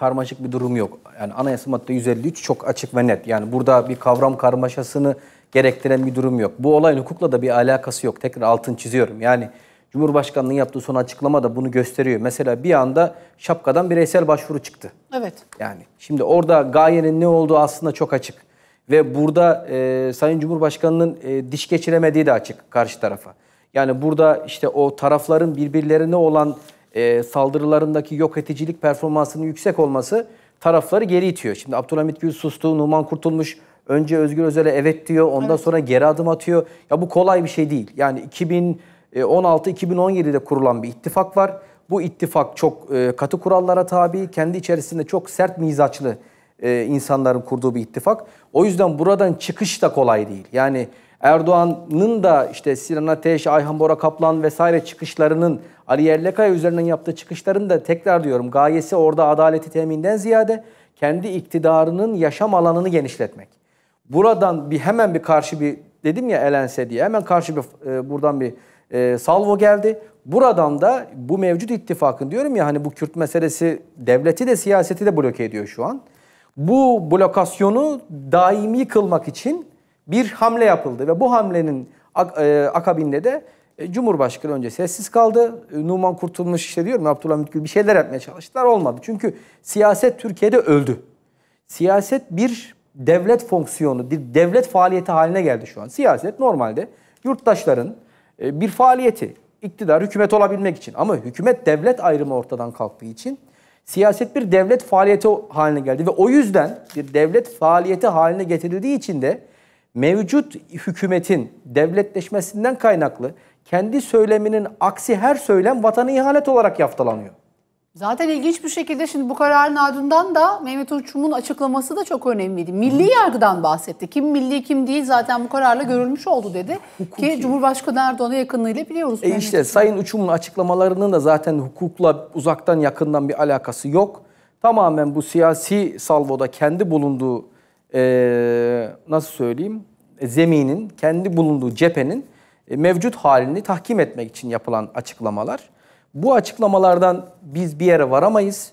karmaşık bir durum yok. Yani anayasa madde 153 çok açık ve net. Yani burada bir kavram karmaşasını gerektiren bir durum yok. Bu olayın hukukla da bir alakası yok. Tekrar altın çiziyorum. Yani Cumhurbaşkanlığı'nın yaptığı son açıklama da bunu gösteriyor. Mesela bir anda şapkadan bireysel başvuru çıktı. Evet. Yani şimdi orada gayenin ne olduğu aslında çok açık. Ve burada e, Sayın Cumhurbaşkanı'nın e, diş geçiremediği de açık karşı tarafa. Yani burada işte o tarafların birbirlerine olan e, saldırılarındaki yok edicilik performansının yüksek olması tarafları geri itiyor. Şimdi Abdülhamit Gül sustu, Numan Kurtulmuş önce Özgür Özel'e evet diyor, ondan evet. sonra geri adım atıyor. Ya bu kolay bir şey değil. Yani 2016-2017'de kurulan bir ittifak var. Bu ittifak çok e, katı kurallara tabi, kendi içerisinde çok sert mizaçlı e, insanların kurduğu bir ittifak. O yüzden buradan çıkış da kolay değil. Yani Erdoğan'ın da işte Sinan Ateş, Ayhan Bora Kaplan vesaire çıkışlarının Ali Yerlikaya üzerinden yaptığı çıkışların da tekrar diyorum gayesi orada adaleti teminden ziyade kendi iktidarının yaşam alanını genişletmek. Buradan bir hemen bir karşı bir dedim ya elense diye hemen karşı bir e, buradan bir e, salvo geldi. Buradan da bu mevcut ittifakın diyorum ya hani bu Kürt meselesi devleti de siyaseti de bloke ediyor şu an. Bu blokasyonu daimi kılmak için bir hamle yapıldı ve bu hamlenin e, akabinde de e, Cumhurbaşkanı önce sessiz kaldı. E, Numan Kurtulmuş işte diyorum Abdülhamit Gül bir şeyler yapmaya çalıştılar olmadı. Çünkü siyaset Türkiye'de öldü. Siyaset bir devlet fonksiyonu, bir devlet faaliyeti haline geldi şu an. Siyaset normalde yurttaşların bir faaliyeti, iktidar, hükümet olabilmek için. Ama hükümet devlet ayrımı ortadan kalktığı için siyaset bir devlet faaliyeti haline geldi. Ve o yüzden bir devlet faaliyeti haline getirildiği için de mevcut hükümetin devletleşmesinden kaynaklı kendi söyleminin aksi her söylem vatana ihanet olarak yaftalanıyor. Zaten ilginç bir şekilde şimdi bu kararın ardından da Mehmet Uçum'un açıklaması da çok önemliydi. Milli yargıdan bahsetti. Kim milli kim değil zaten bu kararla görülmüş oldu dedi. Hukuki. Ki Cumhurbaşkanı Erdoğan'a yakınlığıyla biliyoruz. E Mehmet işte Uçum. Sayın Uçum'un açıklamalarının da zaten hukukla uzaktan yakından bir alakası yok. Tamamen bu siyasi salvoda kendi bulunduğu e, nasıl söyleyeyim e, zeminin, kendi bulunduğu cephenin e, mevcut halini tahkim etmek için yapılan açıklamalar. Bu açıklamalardan biz bir yere varamayız.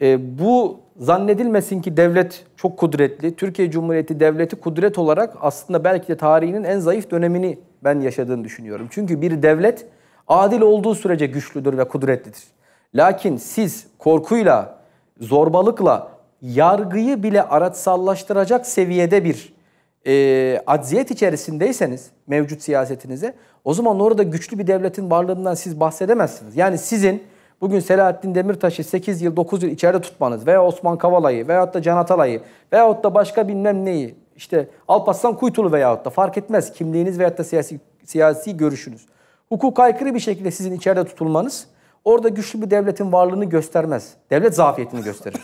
E, bu zannedilmesin ki devlet çok kudretli. Türkiye Cumhuriyeti devleti kudret olarak aslında belki de tarihinin en zayıf dönemini ben yaşadığını düşünüyorum. Çünkü bir devlet adil olduğu sürece güçlüdür ve kudretlidir. Lakin siz korkuyla, zorbalıkla, yargıyı bile araçsallaştıracak seviyede bir e, acziyet içerisindeyseniz mevcut siyasetinize o zaman orada güçlü bir devletin varlığından siz bahsedemezsiniz. Yani sizin bugün Selahattin Demirtaş'ı 8 yıl 9 yıl içeride tutmanız veya Osman Kavala'yı veyahut da Can Atalay'ı veyahut da başka bilmem neyi işte Alpaslan Kuytulu veyahut da fark etmez kimliğiniz veyahut da siyasi, siyasi görüşünüz. Hukuka aykırı bir şekilde sizin içeride tutulmanız orada güçlü bir devletin varlığını göstermez. Devlet zafiyetini gösterir.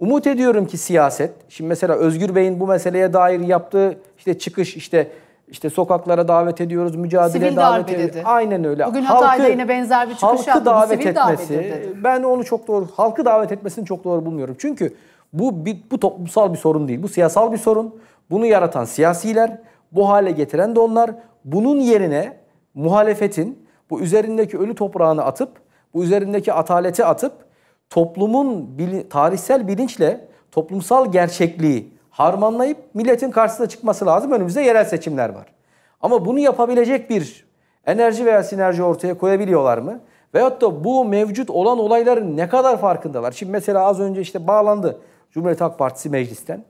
Umut ediyorum ki siyaset, şimdi mesela Özgür Bey'in bu meseleye dair yaptığı işte çıkış, işte işte sokaklara davet ediyoruz, mücadele sivil davet ediyoruz. Aynen öyle. Bugün Hatay'da halkı, yine benzer bir çıkış halkı yaptı. Davet sivil etmesi, dedi. Ben onu çok doğru, halkı davet etmesini çok doğru bulmuyorum. Çünkü bu bir, bu toplumsal bir sorun değil. Bu siyasal bir sorun. Bunu yaratan siyasiler, bu hale getiren de onlar. Bunun yerine muhalefetin bu üzerindeki ölü toprağını atıp, bu üzerindeki ataleti atıp toplumun bili, tarihsel bilinçle toplumsal gerçekliği harmanlayıp milletin karşısına çıkması lazım. Önümüzde yerel seçimler var. Ama bunu yapabilecek bir enerji veya sinerji ortaya koyabiliyorlar mı? Veyahut da bu mevcut olan olayların ne kadar farkındalar? Şimdi mesela az önce işte bağlandı Cumhuriyet Halk Partisi meclisten.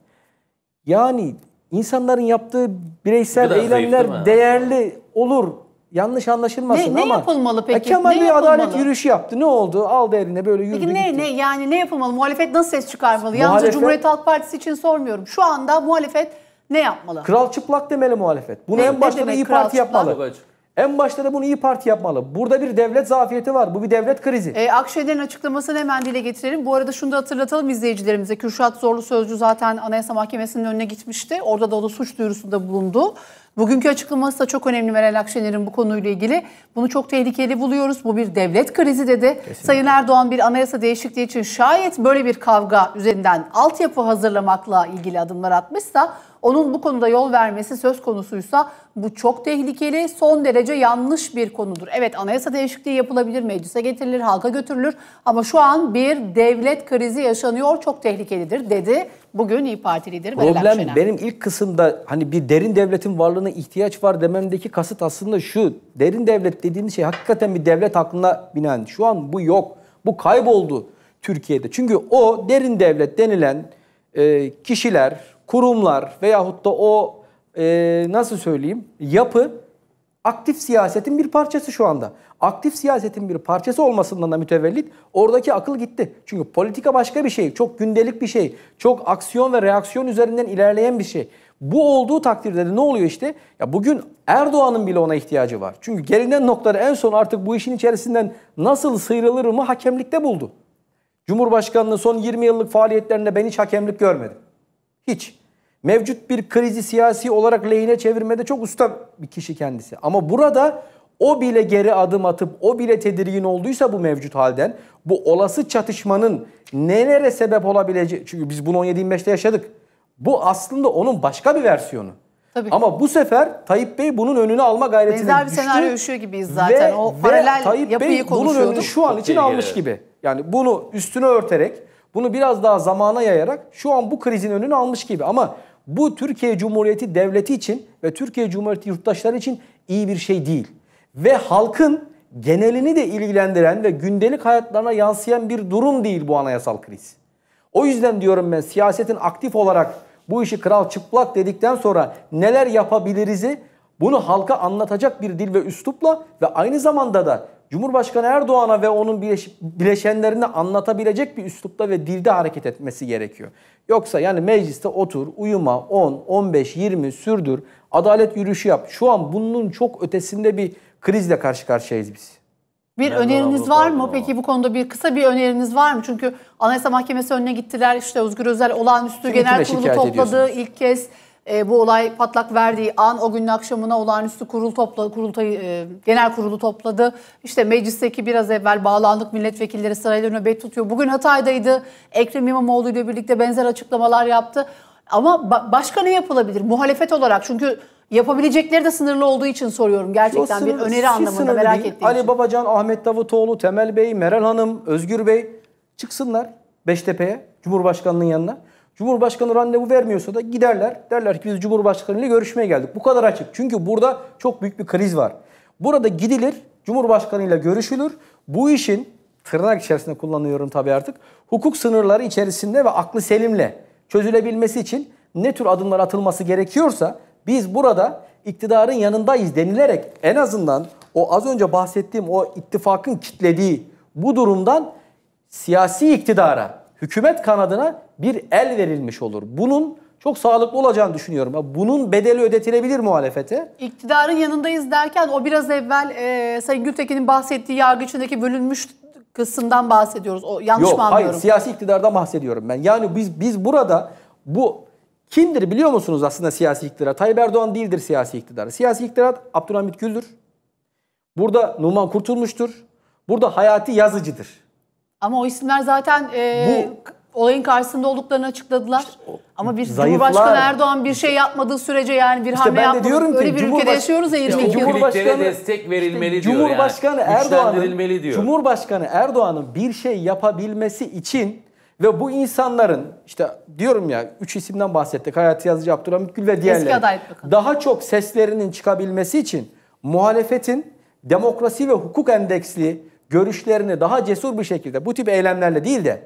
Yani insanların yaptığı bireysel eylemler zayıf, değerli olur yanlış anlaşılmasın ne, ama. Ne yapılmalı peki? Kemal ne Bey yapılmalı? adalet yürüyüşü yaptı. Ne oldu? Aldı eline böyle yürüdü peki ne, gitti. Ne, yani ne yapılmalı? Muhalefet nasıl ses çıkarmalı? Muhalefet, Yalnızca Cumhuriyet Halk Partisi için sormuyorum. Şu anda muhalefet ne yapmalı? Kral çıplak demeli muhalefet. Bunu ne, en başta da İyi Parti çıplak? yapmalı. En başta da bunu iyi Parti yapmalı. Burada bir devlet zafiyeti var. Bu bir devlet krizi. E, Akşener'in açıklamasını hemen dile getirelim. Bu arada şunu da hatırlatalım izleyicilerimize. Kürşat Zorlu Sözcü zaten Anayasa Mahkemesi'nin önüne gitmişti. Orada da o da suç duyurusunda bulundu. Bugünkü açıklaması da çok önemli Meral Akşener'in bu konuyla ilgili. Bunu çok tehlikeli buluyoruz. Bu bir devlet krizi dedi. Kesinlikle. Sayın Erdoğan bir anayasa değişikliği için şayet böyle bir kavga üzerinden altyapı hazırlamakla ilgili adımlar atmışsa onun bu konuda yol vermesi söz konusuysa bu çok tehlikeli, son derece yanlış bir konudur. Evet anayasa değişikliği yapılabilir, meclise getirilir, halka götürülür ama şu an bir devlet krizi yaşanıyor, çok tehlikelidir dedi bugün İyi Parti lideri Problem benim ilk kısımda hani bir derin devletin varlığına ihtiyaç var dememdeki kasıt aslında şu. Derin devlet dediğimiz şey hakikaten bir devlet aklına binen. Şu an bu yok. Bu kayboldu Türkiye'de. Çünkü o derin devlet denilen e, kişiler, kurumlar veyahut da o e, nasıl söyleyeyim yapı aktif siyasetin bir parçası şu anda. Aktif siyasetin bir parçası olmasından da mütevellit oradaki akıl gitti. Çünkü politika başka bir şey, çok gündelik bir şey, çok aksiyon ve reaksiyon üzerinden ilerleyen bir şey. Bu olduğu takdirde de ne oluyor işte? Ya bugün Erdoğan'ın bile ona ihtiyacı var. Çünkü gelinen noktada en son artık bu işin içerisinden nasıl sıyrılır mı hakemlikte buldu. Cumhurbaşkanlığı son 20 yıllık faaliyetlerinde ben hiç hakemlik görmedim. Hiç. Mevcut bir krizi siyasi olarak lehine çevirmede çok usta bir kişi kendisi. Ama burada o bile geri adım atıp o bile tedirgin olduysa bu mevcut halden bu olası çatışmanın nelere sebep olabileceği çünkü biz bunu 17-25'te yaşadık. Bu aslında onun başka bir versiyonu. Tabii. Ama bu sefer Tayyip Bey bunun önünü alma gayretine Benzer düştü. bir senaryo yaşıyor gibiyiz zaten. Ve, o paralel ve Tayyip yapıyı Bey bunun önünü şu an için almış gibi. Yani bunu üstüne örterek bunu biraz daha zamana yayarak şu an bu krizin önünü almış gibi ama bu Türkiye Cumhuriyeti devleti için ve Türkiye Cumhuriyeti yurttaşları için iyi bir şey değil. Ve halkın genelini de ilgilendiren ve gündelik hayatlarına yansıyan bir durum değil bu anayasal kriz. O yüzden diyorum ben siyasetin aktif olarak bu işi kral çıplak dedikten sonra neler yapabiliriz'i bunu halka anlatacak bir dil ve üslupla ve aynı zamanda da Cumhurbaşkanı Erdoğan'a ve onun bileşenlerine anlatabilecek bir üslupta ve dilde hareket etmesi gerekiyor. Yoksa yani mecliste otur, uyuma, 10, 15, 20 sürdür, adalet yürüyüşü yap. Şu an bunun çok ötesinde bir krizle karşı karşıyayız biz. Bir Merhaba, öneriniz var mı? Peki bu konuda bir kısa bir öneriniz var mı? Çünkü Anayasa Mahkemesi önüne gittiler. İşte Özgür Özel olağanüstü Kim genel kurulu topladı ilk kez e, bu olay patlak verdiği an o günün akşamına olağanüstü kurul topladı, kurultayı, e, genel kurulu topladı. İşte meclisteki biraz evvel bağlandık milletvekilleri sırayla nöbet tutuyor. Bugün Hatay'daydı. Ekrem İmamoğlu ile birlikte benzer açıklamalar yaptı. Ama ba- başka ne yapılabilir muhalefet olarak? Çünkü yapabilecekleri de sınırlı olduğu için soruyorum. Gerçekten sınır, bir öneri anlamında merak ettiğim Ali için. Babacan, Ahmet Davutoğlu, Temel Bey, Meral Hanım, Özgür Bey çıksınlar Beştepe'ye Cumhurbaşkanının yanına. Cumhurbaşkanı randevu vermiyorsa da giderler. Derler ki biz Cumhurbaşkanı ile görüşmeye geldik. Bu kadar açık. Çünkü burada çok büyük bir kriz var. Burada gidilir, Cumhurbaşkanı ile görüşülür. Bu işin tırnak içerisinde kullanıyorum tabii artık. Hukuk sınırları içerisinde ve aklı selimle çözülebilmesi için ne tür adımlar atılması gerekiyorsa biz burada iktidarın yanındayız denilerek en azından o az önce bahsettiğim o ittifakın kitlediği bu durumdan siyasi iktidara, hükümet kanadına bir el verilmiş olur. Bunun çok sağlıklı olacağını düşünüyorum. Bunun bedeli ödetilebilir muhalefete. İktidarın yanındayız derken o biraz evvel e, Sayın Gültekin'in bahsettiği yargı içindeki bölünmüş kısımdan bahsediyoruz. O yanlış Yok, mı anlıyorum? Hayır, siyasi iktidardan bahsediyorum ben. Yani biz biz burada bu kimdir biliyor musunuz aslında siyasi iktidar? Tayyip Erdoğan değildir siyasi iktidar. Siyasi iktidar Abdülhamit Gül'dür. Burada Numan Kurtulmuş'tur. Burada Hayati Yazıcı'dır. Ama o isimler zaten e, bu, olayın karşısında olduklarını açıkladılar. İşte o, Ama bir zayıflar. Cumhurbaşkanı Erdoğan bir şey yapmadığı sürece yani bir işte hamle yapmadığı öyle bir Cumhurbaş... ülkede yaşıyoruz ya. İşte Cumhurbaşkanı, destek verilmeli işte diyor Cumhurbaşkanı yani. Erdoğan'ın, diyor. Cumhurbaşkanı Erdoğan'ın bir şey yapabilmesi için ve bu insanların işte diyorum ya üç isimden bahsettik. hayat Yazıcı, Abdülhamit Gül ve diğerleri. Daha çok seslerinin çıkabilmesi için muhalefetin demokrasi ve hukuk endeksli görüşlerini daha cesur bir şekilde bu tip eylemlerle değil de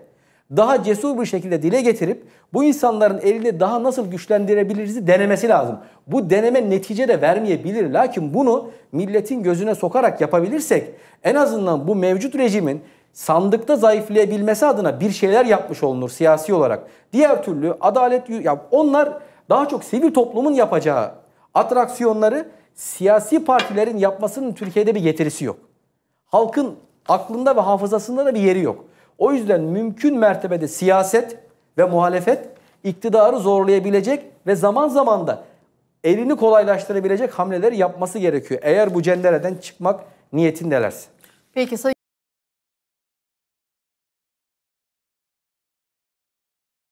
daha cesur bir şekilde dile getirip bu insanların elini daha nasıl güçlendirebiliriz denemesi lazım. Bu deneme netice de vermeyebilir. Lakin bunu milletin gözüne sokarak yapabilirsek en azından bu mevcut rejimin sandıkta zayıflayabilmesi adına bir şeyler yapmış olunur siyasi olarak. Diğer türlü adalet ya onlar daha çok sivil toplumun yapacağı atraksiyonları siyasi partilerin yapmasının Türkiye'de bir getirisi yok. Halkın aklında ve hafızasında da bir yeri yok. O yüzden mümkün mertebede siyaset ve muhalefet iktidarı zorlayabilecek ve zaman zaman da elini kolaylaştırabilecek hamleleri yapması gerekiyor. Eğer bu cendereden çıkmak niyetindelerse. Peki sayın